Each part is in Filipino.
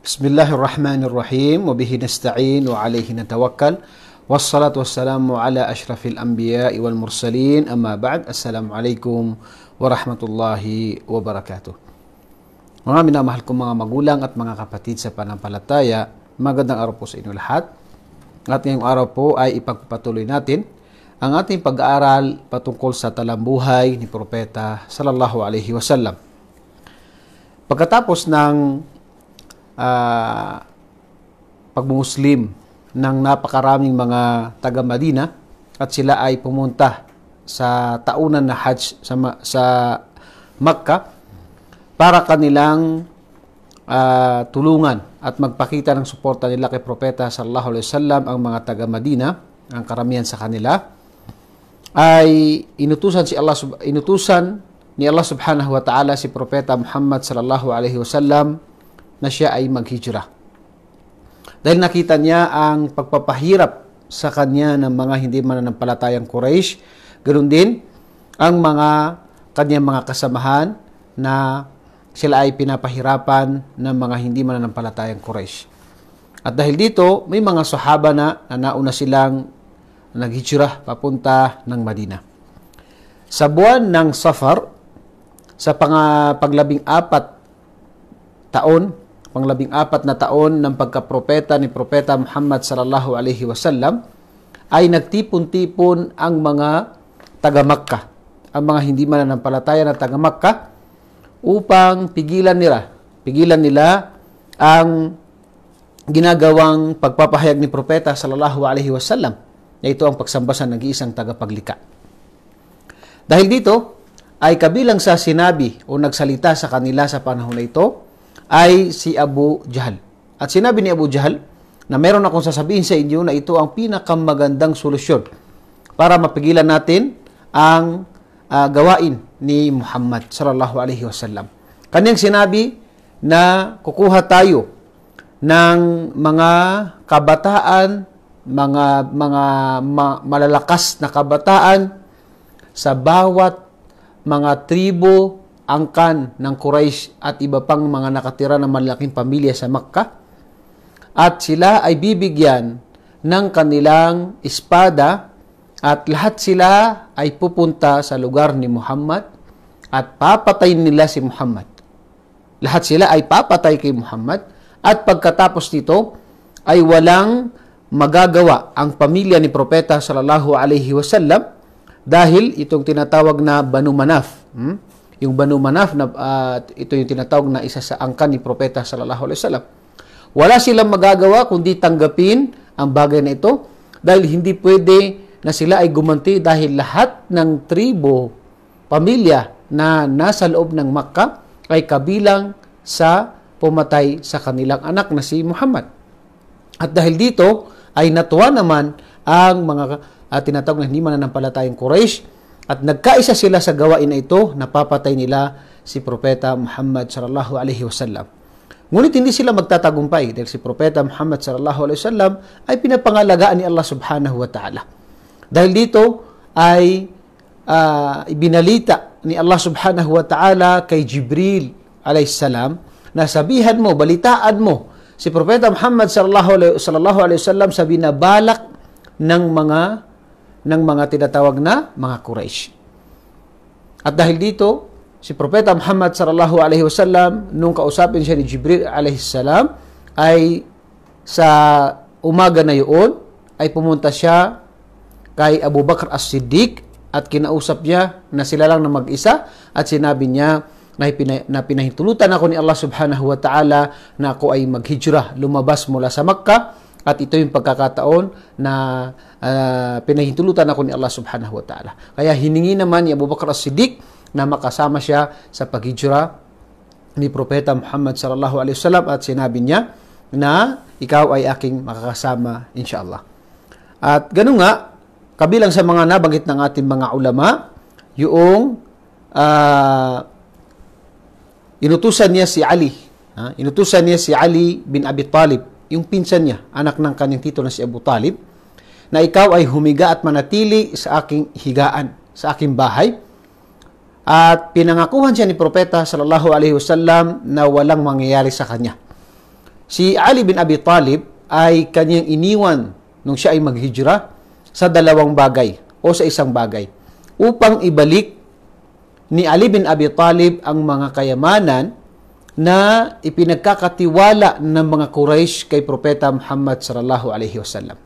بسم الله الرحمن الرحيم وبه نستعين وعليه نتوكل والصلاة والسلام على أشرف الأنبياء والمرسلين أما بعد السلام عليكم ورحمة الله وبركاته Mga minamahal kong mga magulang at mga kapatid sa panampalataya, magandang araw po sa inyo lahat. At ngayong araw po ay ipagpapatuloy natin ang ating pag-aaral patungkol sa talambuhay ni Propeta Sallallahu Alaihi Wasallam. Pagkatapos ng uh, pagmumuslim ng napakaraming mga taga Madina at sila ay pumunta sa taunan na Hajj sa, sa Makkah para kanilang uh, tulungan at magpakita ng suporta nila kay Propeta sallallahu alaihi wasallam ang mga taga Madina, ang karamihan sa kanila ay inutusan si Allah inutusan ni Allah subhanahu wa ta'ala si Propeta Muhammad sallallahu alaihi wasallam na siya ay maghijra. Dahil nakita niya ang pagpapahirap sa kanya ng mga hindi mananampalatayang Quraysh, ganoon din ang mga kanyang mga kasamahan na sila ay pinapahirapan ng mga hindi mananampalatayang Quraysh. At dahil dito, may mga sahaba na, na nauna silang naghijrah papunta ng Madina. Sa buwan ng Safar, sa pang, paglabing apat taon panglabing apat na taon ng pagkapropeta ni Propeta Muhammad sallallahu alaihi wasallam ay nagtipon-tipon ang mga taga Makkah, ang mga hindi mananampalataya na taga Makkah upang pigilan nila, pigilan nila ang ginagawang pagpapahayag ni Propeta sallallahu alaihi wasallam na ito ang pagsamba sa nag-iisang tagapaglika. Dahil dito ay kabilang sa sinabi o nagsalita sa kanila sa panahon na ito ay si Abu Jahal. At sinabi ni Abu Jahal na meron akong sasabihin sa inyo na ito ang pinakamagandang solusyon para mapigilan natin ang uh, gawain ni Muhammad sallallahu alaihi wasallam. Kanyang sinabi na kukuha tayo ng mga kabataan, mga mga ma- malalakas na kabataan sa bawat mga tribo angkan ng Quraysh at iba pang mga nakatira ng malaking pamilya sa Makkah at sila ay bibigyan ng kanilang espada at lahat sila ay pupunta sa lugar ni Muhammad at papatay nila si Muhammad. Lahat sila ay papatay kay Muhammad at pagkatapos nito ay walang magagawa ang pamilya ni Propeta sallallahu alaihi wasallam dahil itong tinatawag na Banu Manaf. Hmm? yung Banu Manaf na uh, ito yung tinatawag na isa sa angkan ni Propeta sallallahu alaihi wasallam. Wala silang magagawa kundi tanggapin ang bagay na ito dahil hindi pwede na sila ay gumanti dahil lahat ng tribo, pamilya na nasa loob ng Makkah ay kabilang sa pumatay sa kanilang anak na si Muhammad. At dahil dito ay natuwa naman ang mga uh, tinatawag na hindi mananampalatayang Quraysh at nagkaisa sila sa gawain na ito, napapatay nila si Propeta Muhammad sallallahu alaihi wasallam. Ngunit hindi sila magtatagumpay dahil si Propeta Muhammad sallallahu alaihi wasallam ay pinapangalagaan ni Allah subhanahu wa ta'ala. Dahil dito ay uh, ibinalita ni Allah subhanahu wa ta'ala kay Jibril alaihi salam na sabihan mo, balitaan mo si Propeta Muhammad sallallahu alaihi wasallam sa binabalak ng mga ng mga tinatawag na mga Quraysh. At dahil dito, si Propeta Muhammad sallallahu alaihi wasallam nung kausapin siya ni Jibril alaihi salam ay sa umaga na yun ay pumunta siya kay Abu Bakr as-Siddiq at kinausap niya na sila lang na mag-isa at sinabi niya na, pinahintulutan ako ni Allah subhanahu wa ta'ala na ako ay maghijrah, lumabas mula sa Makkah at ito yung pagkakataon na uh, pinahintulutan ako ni Allah subhanahu wa ta'ala. Kaya hiningi naman ni Abu Bakr as-Siddiq na makasama siya sa paghijra ni Propeta Muhammad sallallahu alaihi wasallam at sinabi niya na ikaw ay aking makakasama inshallah. At ganun nga, kabilang sa mga nabanggit ng ating mga ulama, yung uh, inutusan niya si Ali. Ha? Inutusan niya si Ali bin Abi Talib yung pinsan niya, anak ng kanyang tito na si Abu Talib, na ikaw ay humiga at manatili sa aking higaan, sa aking bahay. At pinangakuhan siya ni Propeta sallallahu alaihi wasallam na walang mangyayari sa kanya. Si Ali bin Abi Talib ay kanyang iniwan nung siya ay maghijra sa dalawang bagay o sa isang bagay upang ibalik ni Ali bin Abi Talib ang mga kayamanan na ipinagkakatiwala ng mga Quraysh kay Propeta Muhammad sallallahu alaihi wasallam.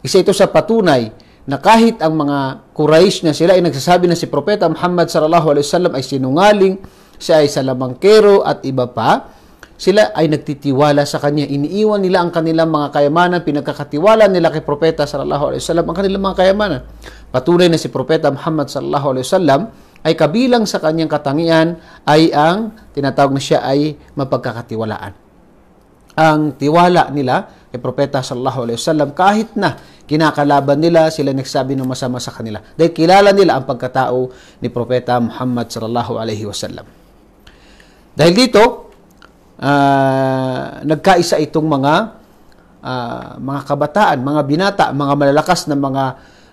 Isa ito sa patunay na kahit ang mga Quraysh na sila ay nagsasabi na si Propeta Muhammad sallallahu alaihi wasallam ay sinungaling, siya ay salamangkero at iba pa, sila ay nagtitiwala sa kanya. Iniiwan nila ang kanilang mga kayamanan, pinagkakatiwala nila kay Propeta sallallahu alaihi wasallam ang kanilang mga kayamanan. Patunay na si Propeta Muhammad sallallahu alaihi wasallam ay kabilang sa kanyang katangian ay ang tinatawag na siya ay mapagkakatiwalaan. Ang tiwala nila kay Propeta sallallahu alaihi wasallam kahit na kinakalaban nila sila nagsabi ng masama sa kanila dahil kilala nila ang pagkatao ni Propeta Muhammad sallallahu alaihi wasallam. Dahil dito uh, nagkaisa itong mga uh, mga kabataan, mga binata, mga malalakas na mga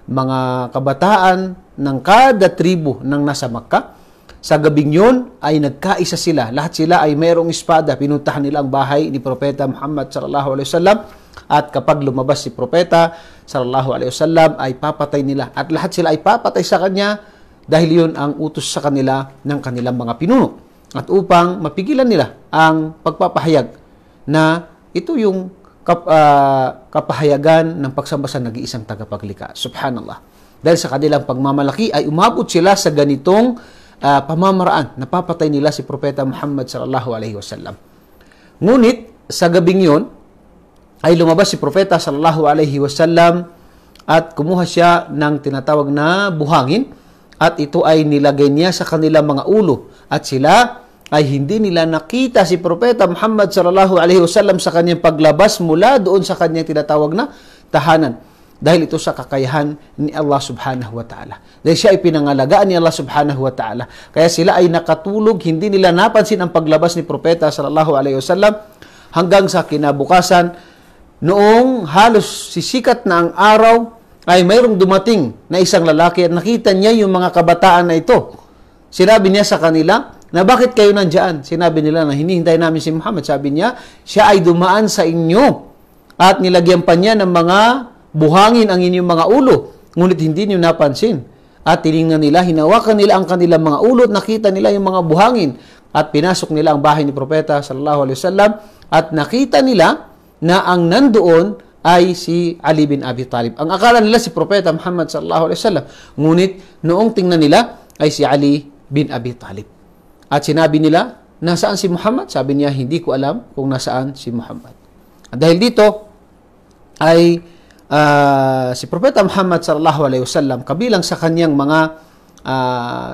mga kabataan ng kada tribo ng nasa Makkah. Sa gabing yun ay nagkaisa sila. Lahat sila ay mayroong espada. Pinuntahan nila ang bahay ni Propeta Muhammad sallallahu alaihi wasallam at kapag lumabas si Propeta sallallahu alaihi wasallam ay papatay nila at lahat sila ay papatay sa kanya dahil yun ang utos sa kanila ng kanilang mga pinuno at upang mapigilan nila ang pagpapahayag na ito yung kap, uh, kapahayagan ng pagsamba sa nag-iisang tagapaglikha. Subhanallah. Dahil sa kanilang pagmamalaki ay umabot sila sa ganitong uh, pamamaraan. Napapatay nila si Propeta Muhammad sallallahu alaihi wasallam. Ngunit sa gabing yon ay lumabas si Propeta sallallahu alaihi wasallam at kumuha siya ng tinatawag na buhangin at ito ay nilagay niya sa kanilang mga ulo at sila ay hindi nila nakita si Propeta Muhammad sallallahu alaihi wasallam sa kanyang paglabas mula doon sa kanyang tinatawag na tahanan. Dahil ito sa kakayahan ni Allah subhanahu wa ta'ala. Dahil siya ay pinangalagaan ni Allah subhanahu wa ta'ala. Kaya sila ay nakatulog, hindi nila napansin ang paglabas ni Propeta sallallahu alaihi wasallam hanggang sa kinabukasan noong halos sisikat na ang araw ay mayroong dumating na isang lalaki at nakita niya yung mga kabataan na ito. Sinabi niya sa kanila, na bakit kayo nandyan? Sinabi nila na hinihintay namin si Muhammad. Sabi niya, siya ay dumaan sa inyo at nilagyan pa niya ng mga buhangin ang inyong mga ulo. Ngunit hindi niyo napansin. At tinignan nila, hinawakan nila ang kanilang mga ulo at nakita nila yung mga buhangin. At pinasok nila ang bahay ni Propeta sallallahu alaihi wasallam at nakita nila na ang nandoon ay si Ali bin Abi Talib. Ang akala nila si Propeta Muhammad sallallahu alaihi wasallam. Ngunit noong tingnan nila ay si Ali bin Abi Talib. At sinabi nila, nasaan si Muhammad? Sabi niya, hindi ko alam kung nasaan si Muhammad. At dahil dito, ay uh, si Propeta Muhammad sallallahu alaihi wasallam kabilang sa kaniyang mga uh,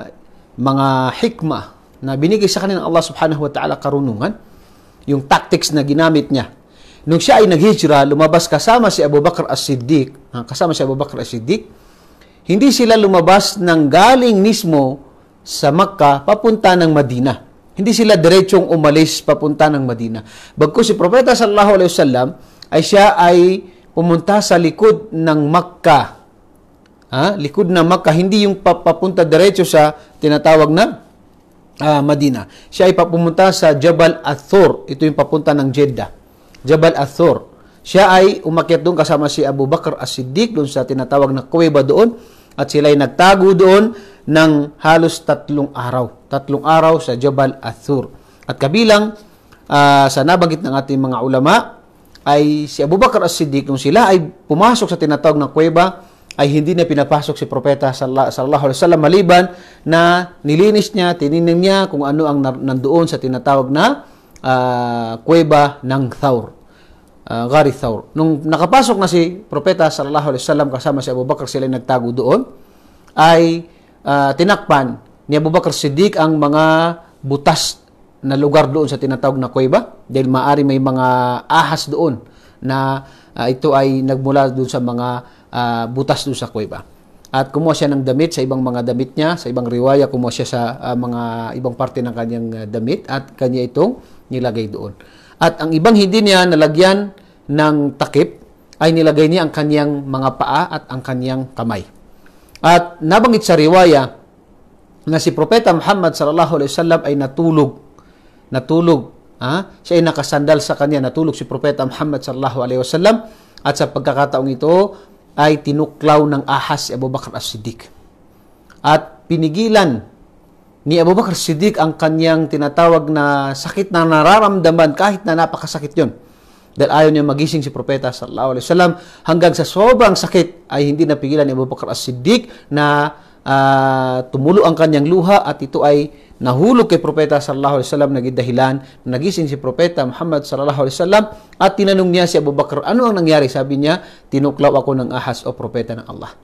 mga hikma na binigay sa kanya ng Allah subhanahu wa ta'ala karunungan, yung tactics na ginamit niya. Nung siya ay naghijra, lumabas kasama si Abu Bakr as-Siddiq, ah, kasama si Abu Bakr as-Siddiq, hindi sila lumabas ng galing mismo sa Makkah papunta ng Madina. Hindi sila diretsong umalis papunta ng Madina. Bagko si Propeta sallallahu alaihi wasallam ay siya ay pumunta sa likod ng Makkah. Ha? Likod ng Makkah, hindi yung papunta diretso sa tinatawag na uh, Madina. Siya ay papunta sa Jabal Athur. Ito yung papunta ng Jeddah. Jabal Athur. Siya ay umakyat doon kasama si Abu Bakr as-Siddiq doon sa tinatawag na kuweba doon at sila ay nagtago doon ng halos tatlong araw. Tatlong araw sa Jabal Athur. At kabilang uh, sa nabanggit ng ating mga ulama ay si Abu Bakr as-Siddiq nung sila ay pumasok sa tinatawag na kuweba ay hindi na pinapasok si Propeta sallallahu alaihi wasallam maliban na nilinis niya, tininim niya kung ano ang nandoon sa tinatawag na uh, kuweba ng Thawr uh, ah, Gari Thawr. Nung nakapasok na si Propeta sallallahu alaihi wasallam kasama si Abu Bakr sila nagtago doon ay uh, tinakpan ni Abu Bakr Siddiq ang mga butas na lugar doon sa tinatawag na kuweba dahil maari may mga ahas doon na uh, ito ay nagmula doon sa mga uh, butas doon sa kuweba. At kumuha siya ng damit sa ibang mga damit niya, sa ibang riwaya kumuha siya sa uh, mga ibang parte ng kanyang damit at kanya itong nilagay doon. At ang ibang hindi niya nalagyan ng takip ay nilagay niya ang kanyang mga paa at ang kanyang kamay. At nabanggit sa riwaya na si Propeta Muhammad sallallahu alaihi wasallam ay natulog. Natulog. Ha? Siya ay nakasandal sa kanya. Natulog si Propeta Muhammad sallallahu alaihi wasallam. At sa pagkakataong ito ay tinuklaw ng ahas si Abu Bakr as-Siddiq. At pinigilan ni Abu Bakr as-Siddiq ang kanyang tinatawag na sakit na nararamdaman kahit na napakasakit yon dahil ayaw niya magising si Propeta sallallahu alaihi wasallam hanggang sa sobrang sakit ay hindi napigilan ni Abu Bakr as-Siddiq na uh, tumulo ang kanyang luha at ito ay nahulog kay Propeta sallallahu alaihi wasallam naging dahilan na nagising si Propeta Muhammad sallallahu alaihi wasallam at tinanong niya si Abu Bakr ano ang nangyari sabi niya tinuklaw ako ng ahas o propeta ng Allah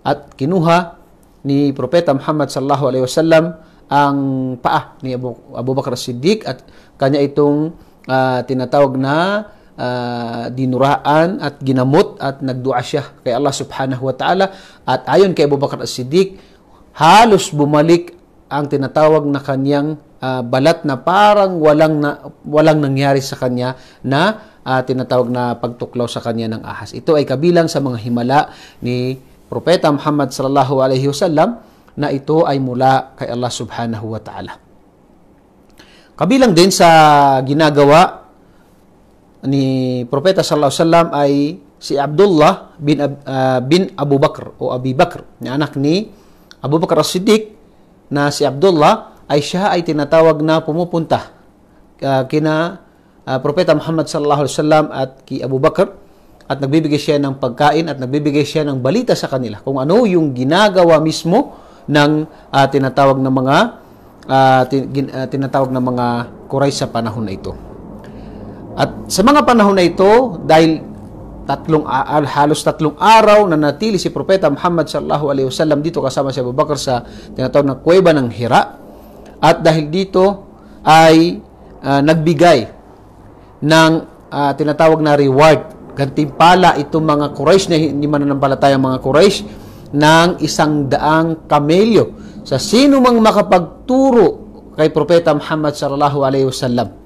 at kinuha ni Propeta Muhammad sallallahu alaihi wasallam ang paa ni Abu, Abu Bakr as-Siddiq at kanya itong uh, tinatawag na uh, dinuraan at ginamot at nagdua siya kay Allah subhanahu wa ta'ala at ayon kay Abu Bakr as-Siddiq halos bumalik ang tinatawag na kaniyang uh, ah, balat na parang walang na, walang nangyari sa kanya na uh, tinatawag na pagtuklaw sa kanya ng ahas. Ito ay kabilang sa mga himala ni Propeta Muhammad sallallahu alaihi wasallam na ito ay mula kay Allah subhanahu wa ta'ala. Kabilang din sa ginagawa ni Propeta sallallahu alaihi wasallam ay si Abdullah bin uh, bin Abu Bakr o Abi Bakr na anak ni Abu Bakr as-Siddiq na si Abdullah ay siya ay tinatawag na pumupunta uh, kina uh, Propeta Muhammad sallallahu alaihi wasallam at kay Abu Bakr at nagbibigay siya ng pagkain at nagbibigay siya ng balita sa kanila kung ano yung ginagawa mismo ng uh, tinatawag ng mga uh, tin, uh, tinatawag ng mga Quraysh sa panahon na ito. At sa mga panahon na ito, dahil tatlong halos tatlong araw na natili si Propeta Muhammad sallallahu alaihi wasallam dito kasama si Abu Bakr sa tinatawag na kuweba ng Hira. At dahil dito ay uh, nagbigay ng uh, tinatawag na reward, gantimpala itong mga Quraysh na hindi mananampalataya mga Quraysh ng isang daang kamelyo sa sino mang makapagturo kay Propeta Muhammad sallallahu alaihi wasallam.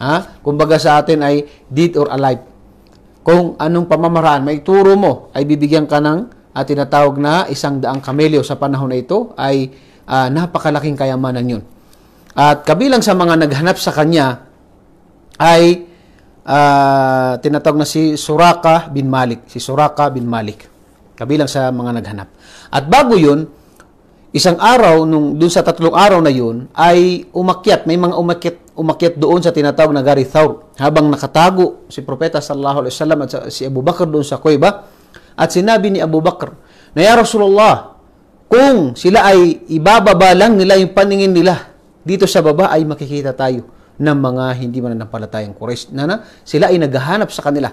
Ha? Kumbaga sa atin ay dead or alive. Kung anong pamamaraan may turo mo, ay bibigyan ka ng at ah, tinatawag na isang daang kamelyo sa panahon na ito ay uh, napakalaking kayamanan yun. At kabilang sa mga naghanap sa kanya ay uh, tinatawag na si Suraka bin Malik. Si Suraka bin Malik. Kabilang sa mga naghanap. At bago yun, isang araw, nung, dun sa tatlong araw na yun, ay umakyat, may mga umakyat, umakyat doon sa tinatawag na Gari Thawr. Habang nakatago si Propeta sallallahu alaihi wasallam at si Abu Bakr doon sa kuweba, at sinabi ni Abu Bakr, na ya Rasulullah, kung sila ay ibababa lang nila yung paningin nila, dito sa baba ay makikita tayo ng mga hindi mananampalatayang Quraysh na, na sila ay naghahanap sa kanila.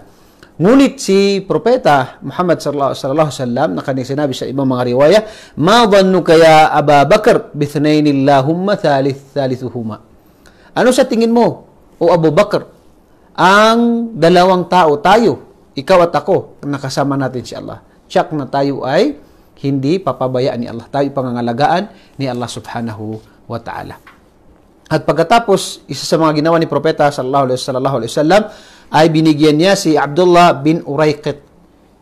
Ngunit si Propeta Muhammad sallallahu alaihi wasallam na kanyang sinabi sa ibang mga riwaya, "Ma dhannu kaya Aba Bakr bithnayni thalith thalithuhuma?" Ano sa tingin mo, o Abu Bakr, ang dalawang tao, tayo, ikaw at ako, nakasama natin si Allah. Check na tayo ay hindi papabayaan ni Allah. Tayo pangangalagaan ni Allah subhanahu wa ta'ala. At pagkatapos, isa sa mga ginawa ni Propeta sallallahu alaihi wasallam, ay binigyan niya si Abdullah bin Urayqit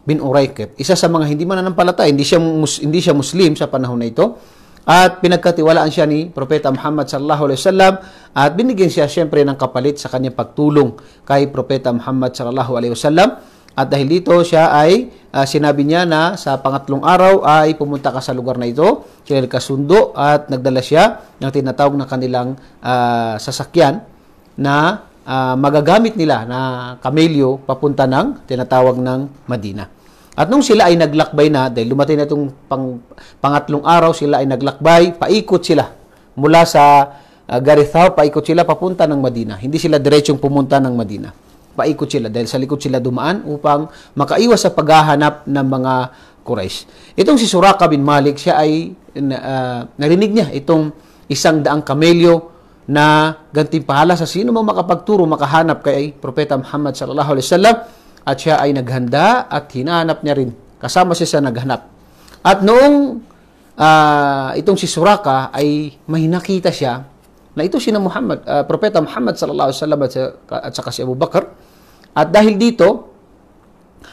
bin Urayqit, isa sa mga hindi mananampalataya, hindi siya mus, hindi siya Muslim sa panahon na ito. At pinagkatiwalaan siya ni Propeta Muhammad sallallahu alaihi wasallam at binigyan siya siyempre ng kapalit sa kanyang pagtulong kay Propeta Muhammad sallallahu alaihi wasallam. At dahil dito siya ay uh, sinabi niya na sa pangatlong araw ay pumunta ka sa lugar na ito, sila nagkasundo at nagdala siya ng tinatawag na kanilang uh, sasakyan na uh, magagamit nila na kamelyo papunta ng tinatawag ng Madina. At nung sila ay naglakbay na, dahil dumating na itong pang, pangatlong araw, sila ay naglakbay, paikot sila mula sa uh, ah, Garithaw, paikot sila papunta ng Madina. Hindi sila diretsyong pumunta ng Madina. Paikot sila dahil sa likod sila dumaan upang makaiwas sa paghahanap ng mga Quraysh. Itong si Suraka bin Malik, siya ay uh, narinig niya itong isang daang kamelyo na gantimpala sa sino mang makapagturo makahanap kay Propeta Muhammad sallallahu alaihi wasallam at siya ay naghanda at hinanap niya rin kasama siya sa naghanap. At noong uh, itong si Suraka ay may nakita siya na ito si na Muhammad, uh, Propeta Muhammad sallallahu alaihi wasallam at, at saka si Abu Bakar. At dahil dito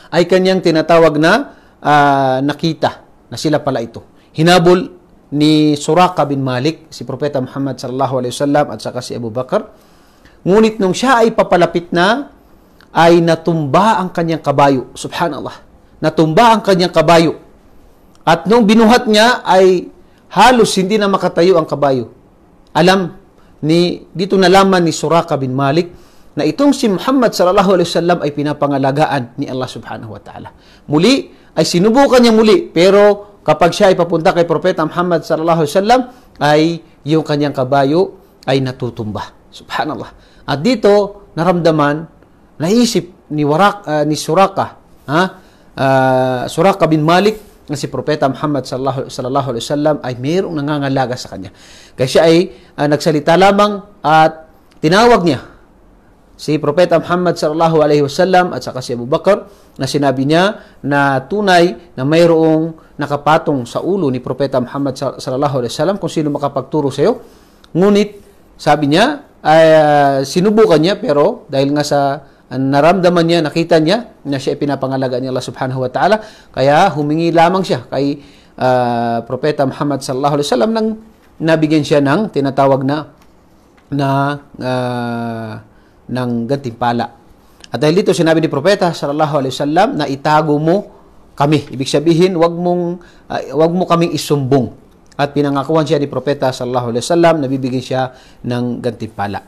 ay kanyang tinatawag na uh, nakita na sila pala ito. Hinabol ni Suraka bin Malik, si Propeta Muhammad sallallahu alaihi wasallam at saka si Abu Bakar. Ngunit nung siya ay papalapit na, ay natumba ang kanyang kabayo. Subhanallah. Natumba ang kanyang kabayo. At nung binuhat niya ay halos hindi na makatayo ang kabayo. Alam ni dito nalaman ni Suraka bin Malik na itong si Muhammad sallallahu alaihi wasallam ay pinapangalagaan ni Allah subhanahu wa ta'ala. Muli ay sinubukan niya muli pero kapag siya ay papunta kay Propeta Muhammad sallallahu alaihi wasallam ay yung kanyang kabayo ay natutumba. Subhanallah. At dito naramdaman, naisip ni Warak uh, ni Suraka, ha? Uh, Suraka bin Malik na si Propeta Muhammad sallallahu, sallallahu alaihi wasallam ay mayroong nangangalaga sa kanya. Kaya siya ay uh, nagsalita lamang at tinawag niya si Propeta Muhammad sallallahu alaihi wasallam at saka si Abu Bakar na sinabi niya na tunay na mayroong nakapatong sa ulo ni Propeta Muhammad sallallahu alaihi wasallam kung sino makapagturo sa iyo. Ngunit sabi niya ay uh, sinubukan niya pero dahil nga sa uh, naramdaman niya, nakita niya na siya ipinapangalaga ni Allah subhanahu wa ta'ala kaya humingi lamang siya kay uh, Propeta Muhammad sallallahu alaihi wasallam nang nabigyan siya ng tinatawag na na uh, ng gantimpala. At dahil dito, sinabi ni Propeta sallallahu alaihi wasallam na itago mo kami. Ibig sabihin, wag mong uh, wag mo kaming isumbong. At pinangakuan siya ni Propeta sallallahu alaihi wasallam na bibigyan siya ng gantimpala.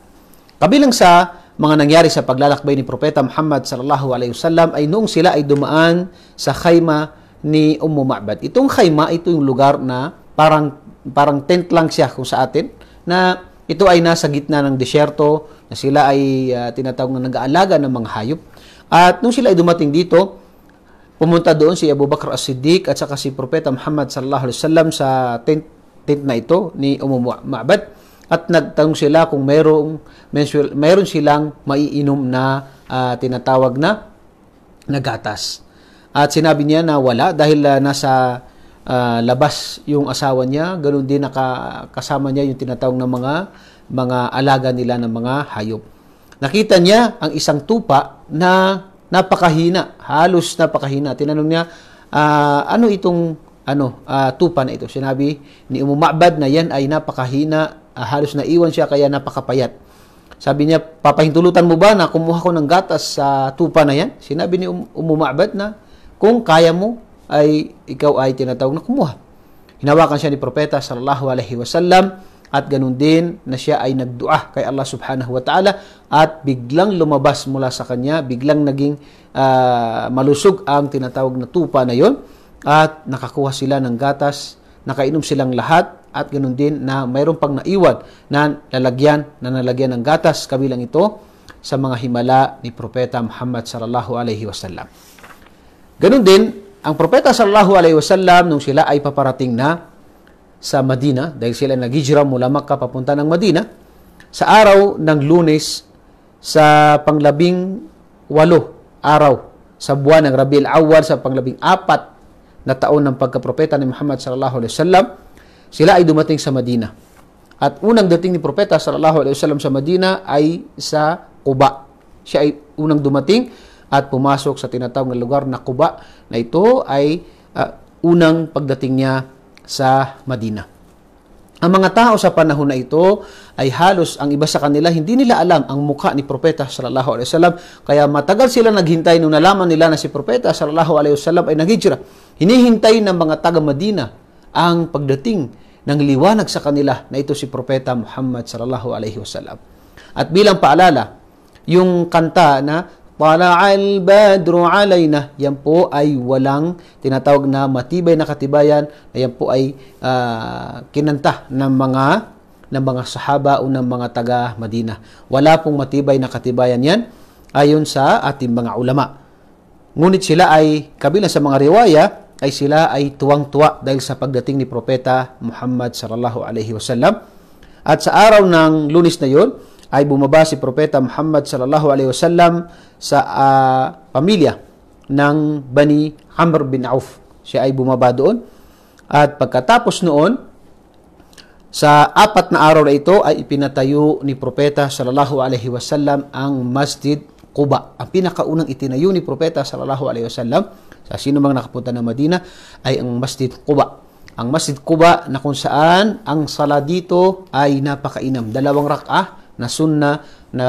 Kabilang sa mga nangyari sa paglalakbay ni Propeta Muhammad sallallahu alaihi wasallam ay noong sila ay dumaan sa khayma ni Ummu Ma'bad. Itong khayma, ito yung lugar na parang parang tent lang siya kung sa atin na ito ay nasa gitna ng disyerto na sila ay uh, tinatawag na nag-aalaga ng mga hayop. At nung sila ay dumating dito, pumunta doon si Abu Bakr as-Siddiq at saka si Propeta Muhammad sallallahu alaihi wasallam sa tent, tent na ito ni Umm Ma'bad at nagtanong sila kung mayroong mayroon silang maiinom na uh, tinatawag na nagatas. At sinabi niya na wala dahil uh, nasa uh, labas yung asawa niya, ganoon din nakakasama niya yung tinatawag na mga mga alaga nila ng mga hayop. Nakita niya ang isang tupa na napakahina, halos napakahina. Tinanong niya, uh, ano itong ano uh, tupa na ito? Sinabi ni Umumabad na yan ay napakahina, uh, halos naiwan siya kaya napakapayat. Sabi niya, papahintulutan mo ba na kumuha ko ng gatas sa tupa na yan? Sinabi ni um- Umumabad na kung kaya mo ay ikaw ay tinatawag na kumuha. Hinawakan siya ni Propeta sallallahu alaihi wasallam at ganun din na siya ay nagdua kay Allah subhanahu wa ta'ala at biglang lumabas mula sa kanya, biglang naging uh, malusog ang tinatawag na tupa na yon at nakakuha sila ng gatas, nakainom silang lahat at ganun din na mayroon pang naiwan na lalagyan, na nalagyan ng gatas kabilang ito sa mga himala ni Propeta Muhammad sallallahu alaihi wasallam. Ganun din, ang Propeta sallallahu alaihi wasallam nung sila ay paparating na sa Madina dahil sila nagijira mula Makkah papunta ng Madina sa araw ng Lunes sa panglabing walo araw sa buwan ng Rabiul Awal sa panglabing apat na taon ng pagkapropeta ni Muhammad sallallahu alaihi wasallam sila ay dumating sa Madina at unang dating ni propeta sallallahu alaihi wasallam sa Madina ay sa Quba siya ay unang dumating at pumasok sa tinatawag na lugar na Quba na ito ay uh, unang pagdating niya sa Madina. Ang mga tao sa panahon na ito ay halos ang iba sa kanila hindi nila alam ang mukha ni Propeta sallallahu alaihi wasallam kaya matagal sila naghintay nung nalaman nila na si Propeta sallallahu alaihi wasallam ay naghijra. Hinihintay ng mga taga Madina ang pagdating ng liwanag sa kanila na ito si Propeta Muhammad sallallahu alaihi wasallam. At bilang paalala, yung kanta na Tala al badru alayna. Yan po ay walang tinatawag na matibay na katibayan. Na yan po ay uh, kinanta ng mga ng mga sahaba o ng mga taga Madina. Wala pong matibay na katibayan yan ayon sa ating mga ulama. Ngunit sila ay kabilang sa mga riwaya ay sila ay tuwang-tuwa dahil sa pagdating ni Propeta Muhammad sallallahu alaihi wasallam. At sa araw ng lunis na yon, ay bumaba si Propeta Muhammad sallallahu alaihi wasallam sa uh, pamilya ng Bani Amr bin Auf. Siya ay bumaba doon. At pagkatapos noon, sa apat na araw na ito ay ipinatayo ni Propeta sallallahu alaihi wasallam ang Masjid Quba. Ang pinakaunang itinayo ni Propeta sallallahu alaihi wasallam sa sino mang nakapunta ng Madina ay ang Masjid Quba. Ang Masjid Quba na kung saan ang sala dito ay napakainam. Dalawang rak'ah na sunna na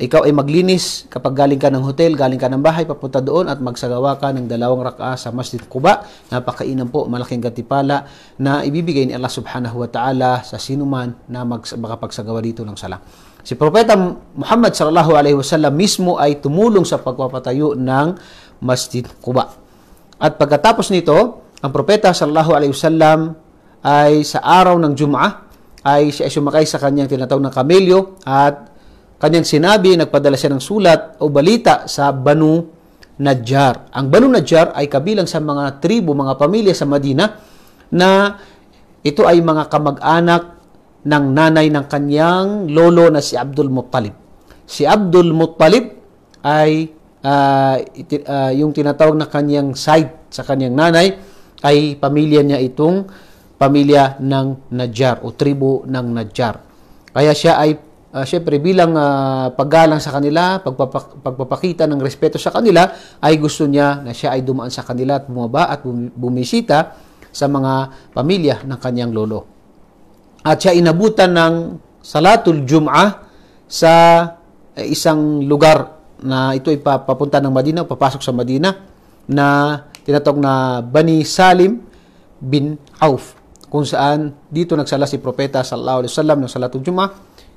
ikaw ay maglinis kapag galing ka ng hotel, galing ka ng bahay, papunta doon at magsagawa ka ng dalawang raka sa Masjid Kuba. Napakainan po, malaking gatipala na ibibigay ni Allah subhanahu wa ta'ala sa sinuman na mags- makapagsagawa dito ng sala. Si Propeta Muhammad sallallahu alaihi wasallam mismo ay tumulong sa pagpapatayo ng Masjid Kuba. At pagkatapos nito, ang Propeta sallallahu alaihi wasallam ay sa araw ng Jum'ah, ay siya ay sumakay sa kanyang tinatawag na kamelyo at kanyang sinabi, nagpadala siya ng sulat o balita sa Banu Najjar. Ang Banu Najjar ay kabilang sa mga tribo, mga pamilya sa Madina na ito ay mga kamag-anak ng nanay ng kanyang lolo na si Abdul Muttalib. Si Abdul Muttalib ay uh, uh, yung tinatawag na kanyang side sa kanyang nanay ay pamilya niya itong pamilya ng Najjar o tribu ng Najjar. Kaya siya ay uh, syempre bilang uh, paggalang sa kanila, pagpapak- pagpapakita ng respeto sa kanila, ay gusto niya na siya ay dumaan sa kanila at bumaba at bumisita sa mga pamilya ng kanyang lolo. At siya inabutan ng Salatul Jum'ah sa eh, isang lugar na ito ay papunta ng Madina, papasok sa Madina na tinatawag na Bani Salim bin Auf kung saan dito nagsala si Propeta sallallahu alaihi wasallam ng salatul Juma.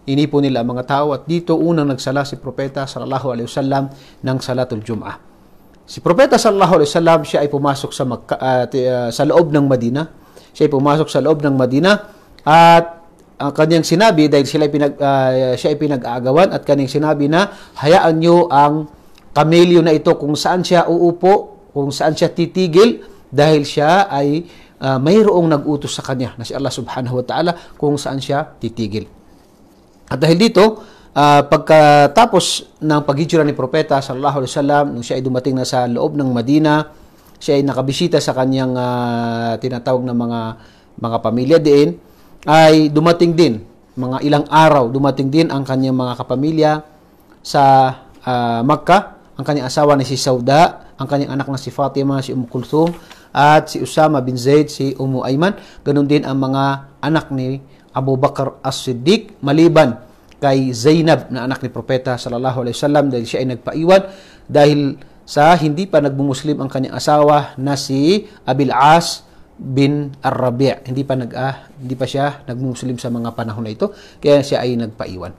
Inipo nila ang mga tao at dito unang nagsala si Propeta sallallahu alaihi wasallam ng salatul Juma. Si Propeta sallallahu alaihi wasallam siya ay pumasok sa Magka, uh, ah, uh, ah, sa loob ng Madina. Siya ay pumasok sa loob ng Madina at ang kanyang sinabi dahil sila ay pinag uh, siya ay pinag-aagawan at kanyang sinabi na hayaan niyo ang kamelyo na ito kung saan siya uupo, kung saan siya titigil dahil siya ay uh, mayroong nag-utos sa kanya na si Allah subhanahu wa ta'ala kung saan siya titigil. At dahil dito, uh, pagkatapos ng paghijra ni Propeta sallallahu alaihi wasallam, nung siya ay dumating na sa loob ng Madina, siya ay nakabisita sa kanyang uh, tinatawag na mga mga pamilya din, ay dumating din mga ilang araw dumating din ang kanyang mga kapamilya sa uh, Makkah, ang kanyang asawa na si Sauda, ang kanyang anak na si Fatima, si Umm Kulthum, at si Usama bin Zaid, si Umu Ayman. Ganon din ang mga anak ni Abu Bakar as-Siddiq maliban kay Zainab na anak ni Propeta sallallahu alaihi wasallam dahil siya ay nagpaiwan dahil sa hindi pa nagbumuslim ang kanyang asawa na si Abil As bin Ar-Rabi' hindi pa nag ah, hindi pa siya nagmumuslim sa mga panahon na ito kaya siya ay nagpaiwan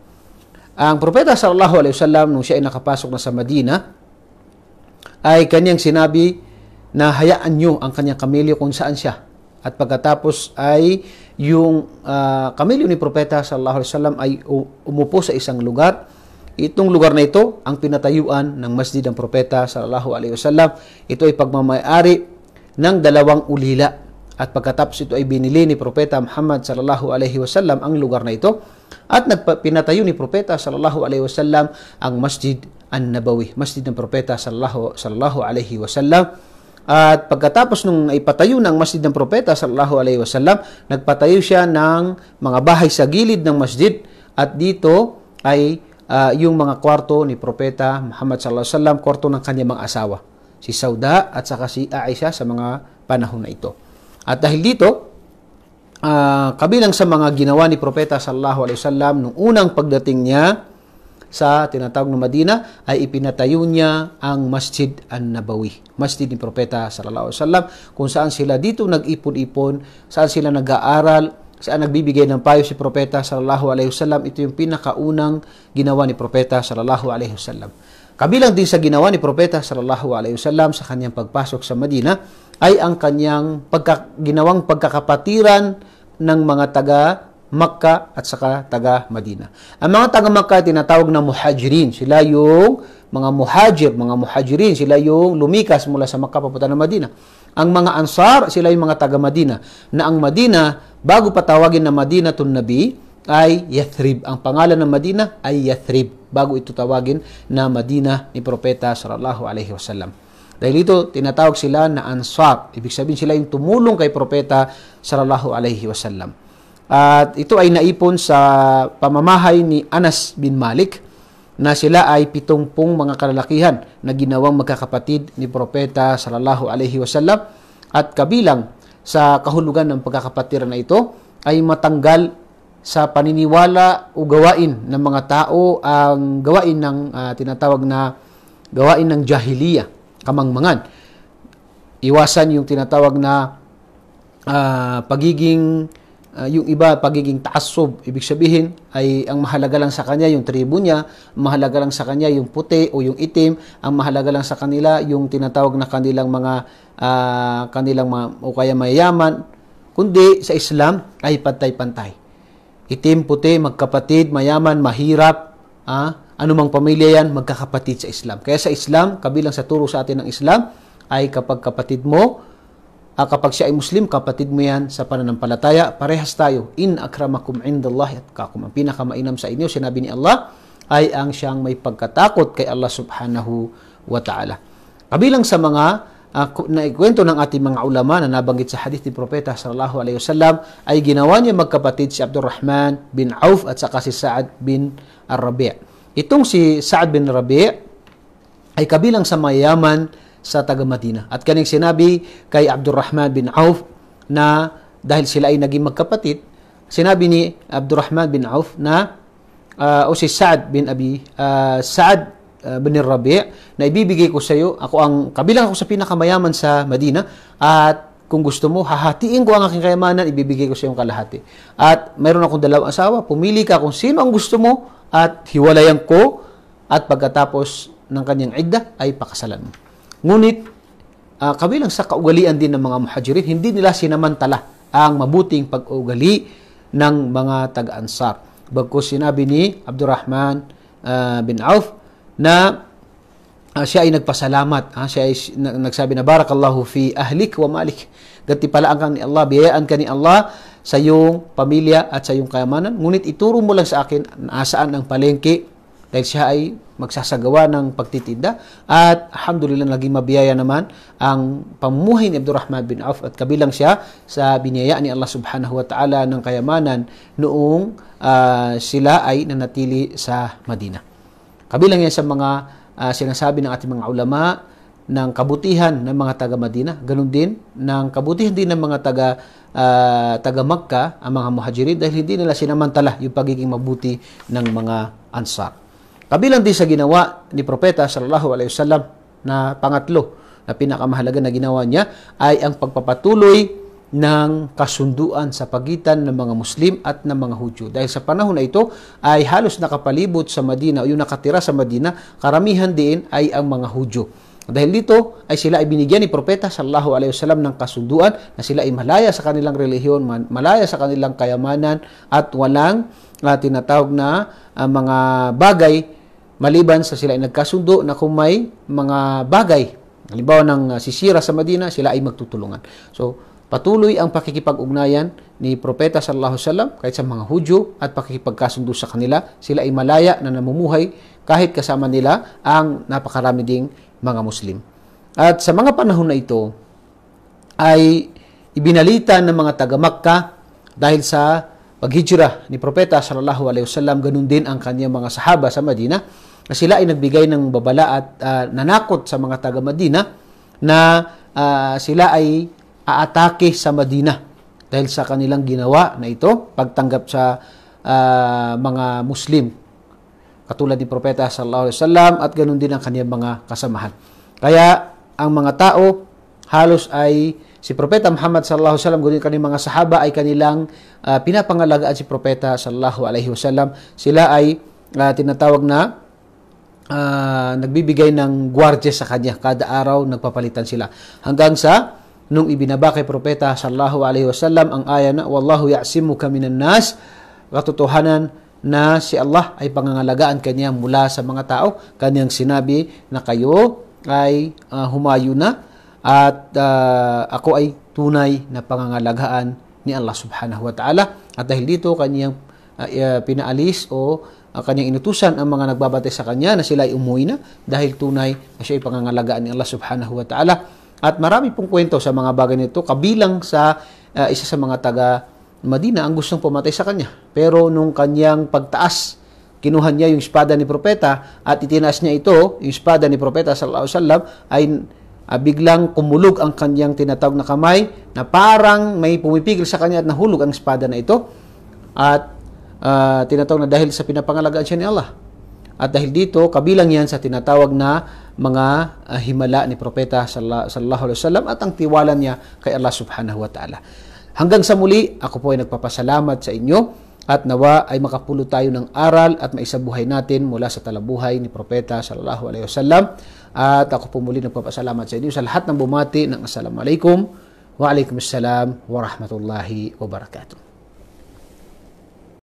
ang propeta sallallahu alaihi wasallam nung siya ay nakapasok na sa Madina ay kanyang sinabi na hayaan nyo ang kanyang kamilyo kung saan siya. At pagkatapos ay yung uh, kamilyo ni Propeta sallallahu alaihi wasallam ay umupo sa isang lugar. Itong lugar na ito ang pinatayuan ng Masjid ng Propeta sallallahu alaihi wasallam. Ito ay pagmamayari ng dalawang ulila. At pagkatapos ito ay binili ni Propeta Muhammad sallallahu alaihi wasallam ang lugar na ito at nagpinatayo ni Propeta sallallahu alaihi wasallam ang Masjid An-Nabawi, Masjid ng Propeta sallallahu sallallahu alaihi wasallam at pagkatapos nung ipatayo ng masjid ng propeta sallallahu alaihi wasallam, nagpatayo siya ng mga bahay sa gilid ng masjid at dito ay uh, yung mga kwarto ni propeta Muhammad sallallahu alaihi wasallam, kwarto ng kanyang mga asawa, si Sauda at saka si Aisha sa mga panahon na ito. At dahil dito, uh, kabilang sa mga ginawa ni propeta sallallahu alaihi wasallam nung unang pagdating niya sa tinatawag ng Madina ay ipinatayo niya ang Masjid An-Nabawi, Masjid ni Propeta sallallahu alaihi wasallam kung saan sila dito nag-ipon-ipon, saan sila nag-aaral, saan nagbibigay ng payo si Propeta sallallahu alaihi wasallam. Ito yung pinakaunang ginawa ni Propeta sallallahu alaihi wasallam. Kabilang din sa ginawa ni Propeta sallallahu alaihi wasallam sa kanyang pagpasok sa Madina ay ang kanyang pagka, ginawang pagkakapatiran ng mga taga Makka at saka taga Madina. Ang mga taga Makka tinatawag na muhajirin. Sila yung mga muhajir, mga muhajirin. Sila yung lumikas mula sa Makka papunta na Madina. Ang mga ansar, sila yung mga taga Madina. Na ang Madina, bago patawagin na Madina tun Nabi, ay Yathrib. Ang pangalan ng Madina ay Yathrib bago ito tawagin na Madina ni Propeta sallallahu alaihi wasallam. Dahil ito, tinatawag sila na ansar. Ibig sabihin sila yung tumulong kay Propeta sallallahu alaihi wasallam. At ito ay naipon sa pamamahay ni Anas bin Malik na sila ay pitongpong mga kalalakihan na ginawang magkakapatid ni Propeta sallallahu alaihi wasallam at kabilang sa kahulugan ng pagkakapatiran na ito ay matanggal sa paniniwala o gawain ng mga tao ang gawain ng uh, tinatawag na gawain ng jahiliya, kamangmangan. Iwasan yung tinatawag na uh, pagiging Uh, yung iba, pagiging taasub, ibig sabihin ay ang mahalaga lang sa kanya yung tribu niya, mahalaga lang sa kanya yung puti o yung itim, ang mahalaga lang sa kanila yung tinatawag na kanilang mga uh, kanilang mga, o kaya mayayaman, kundi sa Islam ay pantay-pantay. Itim, puti, magkapatid, mayaman, mahirap, ah, anumang pamilya yan, magkakapatid sa Islam. Kaya sa Islam, kabilang sa turo sa atin ng Islam, ay kapag kapatid mo, Ah, kapag siya ay Muslim, kapatid mo yan sa pananampalataya, parehas tayo. In akramakum indallahi at kakum. Ang pinakamainam sa inyo, sinabi ni Allah, ay ang siyang may pagkatakot kay Allah subhanahu wa ta'ala. Kabilang sa mga uh, naikwento ng ating mga ulama na nabanggit sa hadith ni Propeta sallallahu alaihi wasallam ay ginawa niya magkapatid si Abdurrahman bin Auf at saka si Sa'ad bin ar Itong si Sa'ad bin Rabi' ay kabilang sa mayaman sa taga Madina. At kaning sinabi kay Abdurrahman bin Auf na dahil sila ay naging magkapatid, sinabi ni Abdurrahman bin Auf na uh, o si Sa'ad bin Abi uh, Sa'ad uh, bin Rabi' na ibibigay ko sa iyo, ako ang kabilang ako sa pinakamayaman sa Madina at kung gusto mo, hahatiin ko ang aking kayamanan, ibibigay ko sa iyong kalahati. At mayroon akong dalawang asawa, pumili ka kung sino ang gusto mo at hiwalayan ko at pagkatapos ng kanyang idda ay pakasalan mo. Ngunit, uh, kabilang sa kaugalian din ng mga muhajirin, hindi nila sinamantala ang mabuting pag-ugali ng mga taga-ansar. Bagko sinabi ni Abdurrahman uh, bin Auf na uh, siya ay nagpasalamat. Ha? Siya ay nagsabi na, Barakallahu fi ahlik wa malik. Ganti pala ang ni Allah, biyayaan ka ni Allah sa iyong pamilya at sa iyong kayamanan. Ngunit ituro mo lang sa akin nasaan ang palengke dahil siya ay magsasagawa ng pagtitinda at alhamdulillah naging mabiyaya naman ang pamuhay ni Abdurrahman bin Auf at kabilang siya sa biniyaya ni Allah subhanahu wa ta'ala ng kayamanan noong uh, sila ay nanatili sa Madina. Kabilang yan sa mga uh, sinasabi ng ating mga ulama ng kabutihan ng mga taga Madina, ganun din ng kabutihan din ng mga taga uh, taga Makkah, ang mga muhajirin dahil hindi nila sinamantala yung pagiging mabuti ng mga ansar. Kabilang din sa ginawa ni Propeta sallallahu alaihi wasallam na pangatlo na pinakamahalaga na ginawa niya ay ang pagpapatuloy ng kasunduan sa pagitan ng mga Muslim at ng mga Hudyo. Dahil sa panahon na ito ay halos nakapalibot sa Madina o yung nakatira sa Madina, karamihan din ay ang mga Hudyo. Dahil dito ay sila ay binigyan ni Propeta sallallahu alaihi wasallam ng kasunduan na sila ay malaya sa kanilang relihiyon, malaya sa kanilang kayamanan at walang uh, tinatawag na uh, mga bagay maliban sa sila ay nagkasundo na kung may mga bagay, halimbawa ng ah, sisira sa Madina, sila ay magtutulungan. So, patuloy ang pakikipag-ugnayan ni Propeta sallallahu wasallam kahit sa mga Hudyo at pakikipagkasundo sa kanila, sila ay malaya na namumuhay kahit kasama nila ang napakarami ding mga Muslim. At sa mga panahon na ito, ay ibinalita ng mga taga-Makka dahil sa paghijra ni Propeta sallallahu alaihi wasallam ganun din ang kanyang mga sahaba sa Madina na sila ay nagbigay ng babala at uh, nanakot sa mga taga Madina na uh, sila ay aatake sa Madina dahil sa kanilang ginawa na ito pagtanggap sa uh, mga Muslim katulad ni Propeta sallallahu alaihi wasallam at ganoon din ang kaniyang mga kasamahan. Kaya ang mga tao halos ay si Propeta Muhammad sallallahu alaihi wasallam ganoon kanilang mga sahaba ay kanilang uh, pinapangalagaan si Propeta sallallahu alaihi wasallam. Sila ay uh, tinatawag na uh, nagbibigay ng gwardya sa kanya. Kada araw nagpapalitan sila. Hanggang sa nung ibinaba kay Propeta sallallahu alaihi wasallam ang aya na wallahu ya'simuka minan nas katotohanan na si Allah ay pangangalagaan kanya mula sa mga tao. kaniyang sinabi na kayo ay uh, humayo na at uh, ako ay tunay na pangangalagaan ni Allah subhanahu wa ta'ala. At dahil dito, kaniyang uh, pinaalis o ang kanyang inutusan ang mga nagbabatay sa kanya na sila ay umuwi na dahil tunay na siya ay pangangalagaan ni Allah subhanahu wa ta'ala. At marami pong kwento sa mga bagay nito kabilang sa uh, isa sa mga taga Madina ang gustong pumatay sa kanya. Pero nung kanyang pagtaas, kinuha niya yung espada ni propeta at itinaas niya ito, yung espada ni propeta sallallahu alaihi wasallam ay uh, biglang kumulog ang kanyang tinatawag na kamay na parang may pumipigil sa kanya at nahulog ang espada na ito. At uh, tinatawag na dahil sa pinapangalagaan siya ni Allah. At dahil dito, kabilang yan sa tinatawag na mga uh, himala ni Propeta sallallahu alaihi wasallam at ang tiwala niya kay Allah subhanahu wa ta'ala. Hanggang sa muli, ako po ay nagpapasalamat sa inyo at nawa ay makapulo tayo ng aral at maisabuhay natin mula sa talabuhay ni Propeta sallallahu alaihi wasallam. At ako po muli nagpapasalamat sa inyo sa lahat ng bumati ng Assalamualaikum, wa wa alaikumussalam rahmatullahi wa barakatuh.